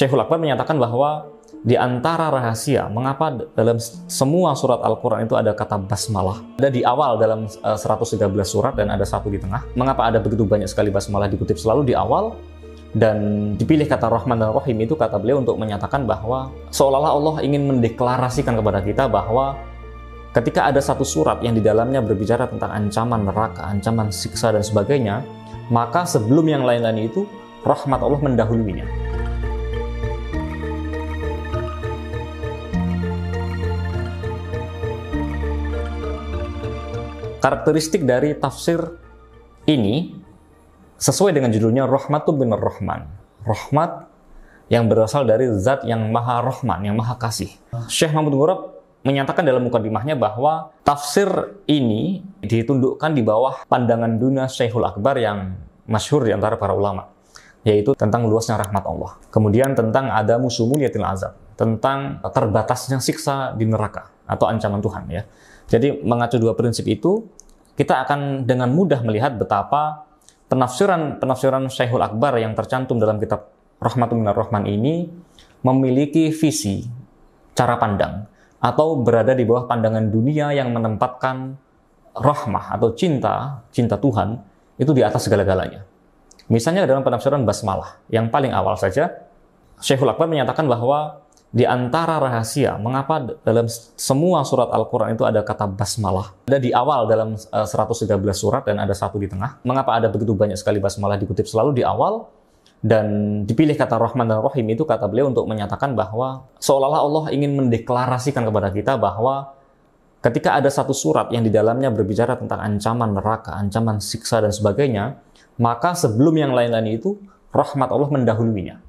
Syekhul Akbar menyatakan bahwa di antara rahasia mengapa dalam semua surat Al-Quran itu ada kata basmalah. Ada di awal dalam 113 eh, surat dan ada satu di tengah. Mengapa ada begitu banyak sekali basmalah dikutip selalu di awal dan dipilih kata Rahman dan Rahim itu kata beliau untuk menyatakan bahwa seolah-olah Allah ingin mendeklarasikan kepada kita bahwa ketika ada satu surat yang di dalamnya berbicara tentang ancaman neraka, ancaman siksa dan sebagainya, maka sebelum yang lain-lain itu rahmat Allah mendahuluinya. Karakteristik dari tafsir ini sesuai dengan judulnya Rahmatun bin Rahman. Rahmat yang berasal dari zat yang maha rahman, yang maha kasih. Syekh Mahmud Gurab menyatakan dalam mukadimahnya bahwa tafsir ini ditundukkan di bawah pandangan dunia Syekhul Akbar yang masyhur di antara para ulama, yaitu tentang luasnya rahmat Allah. Kemudian tentang ada musuh musumuliyatil azab, tentang terbatasnya siksa di neraka atau ancaman Tuhan ya. Jadi mengacu dua prinsip itu, kita akan dengan mudah melihat betapa penafsiran penafsiran Syekhul Akbar yang tercantum dalam kitab Rahmatul Minar Rahman ini memiliki visi, cara pandang, atau berada di bawah pandangan dunia yang menempatkan rahmah atau cinta, cinta Tuhan, itu di atas segala-galanya. Misalnya dalam penafsiran basmalah, yang paling awal saja, Syekhul Akbar menyatakan bahwa di antara rahasia mengapa dalam semua surat Al-Qur'an itu ada kata basmalah. Ada di awal dalam 113 eh, surat dan ada satu di tengah. Mengapa ada begitu banyak sekali basmalah dikutip selalu di awal dan dipilih kata Rahman dan Rahim itu kata beliau untuk menyatakan bahwa seolah-olah Allah ingin mendeklarasikan kepada kita bahwa ketika ada satu surat yang di dalamnya berbicara tentang ancaman neraka, ancaman siksa dan sebagainya, maka sebelum yang lain-lain itu rahmat Allah mendahuluinya.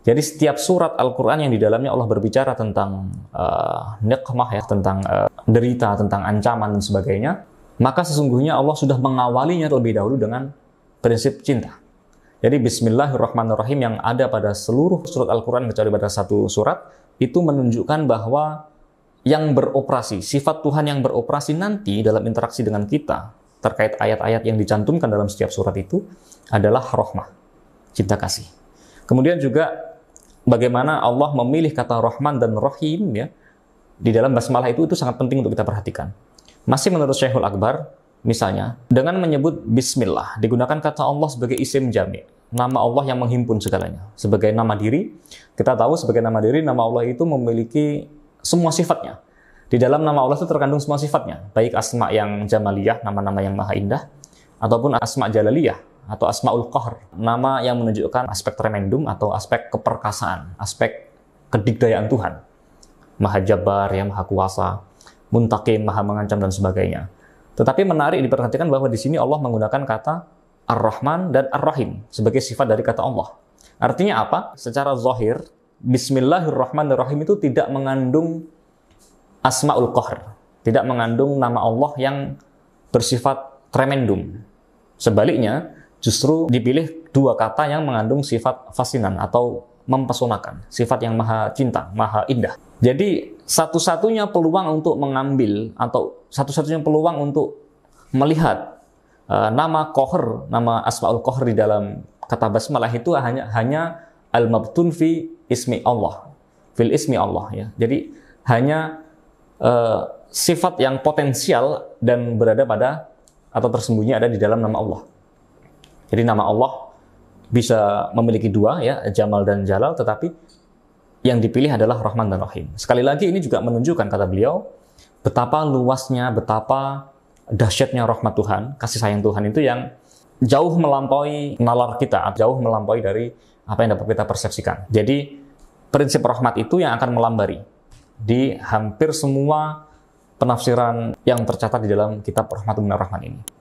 Jadi setiap surat Al-Quran yang di dalamnya Allah berbicara tentang uh, nikmah ya, tentang uh, derita, tentang ancaman dan sebagainya, maka sesungguhnya Allah sudah mengawalinya terlebih dahulu dengan prinsip cinta. Jadi Bismillahirrahmanirrahim yang ada pada seluruh surat Al-Quran kecuali pada satu surat, itu menunjukkan bahwa yang beroperasi, sifat Tuhan yang beroperasi nanti dalam interaksi dengan kita terkait ayat-ayat yang dicantumkan dalam setiap surat itu adalah rahmah, cinta kasih. Kemudian juga bagaimana Allah memilih kata Rahman dan Rahim ya di dalam basmalah itu itu sangat penting untuk kita perhatikan. Masih menurut Syekhul Akbar, misalnya dengan menyebut bismillah digunakan kata Allah sebagai isim jami, nama Allah yang menghimpun segalanya. Sebagai nama diri, kita tahu sebagai nama diri nama Allah itu memiliki semua sifatnya. Di dalam nama Allah itu terkandung semua sifatnya, baik asma yang jamaliyah, nama-nama yang maha indah, ataupun asma jalaliyah, atau asmaul qahr, nama yang menunjukkan aspek tremendum atau aspek keperkasaan, aspek kedigdayaan Tuhan. Maha Jabar, yang Maha Kuasa, Muntakim, Maha Mengancam, dan sebagainya. Tetapi menarik diperhatikan bahwa di sini Allah menggunakan kata Ar-Rahman dan Ar-Rahim sebagai sifat dari kata Allah. Artinya apa? Secara zahir, Bismillahirrahmanirrahim itu tidak mengandung asma'ul qahr, tidak mengandung nama Allah yang bersifat tremendum. Sebaliknya, justru dipilih dua kata yang mengandung sifat fasinan atau mempesonakan, sifat yang maha cinta, maha indah. Jadi satu-satunya peluang untuk mengambil atau satu-satunya peluang untuk melihat uh, nama kohr, nama asmaul kohr di dalam kata basmalah itu hanya hanya al-mabtun fi ismi Allah, fil ismi Allah ya. Jadi hanya uh, sifat yang potensial dan berada pada atau tersembunyi ada di dalam nama Allah. Jadi nama Allah bisa memiliki dua ya, Jamal dan Jalal, tetapi yang dipilih adalah Rahman dan Rahim. Sekali lagi ini juga menunjukkan kata beliau betapa luasnya, betapa dahsyatnya rahmat Tuhan, kasih sayang Tuhan itu yang jauh melampaui nalar kita, jauh melampaui dari apa yang dapat kita persepsikan. Jadi prinsip rahmat itu yang akan melambari di hampir semua penafsiran yang tercatat di dalam kitab Rahmatul Rahman ini.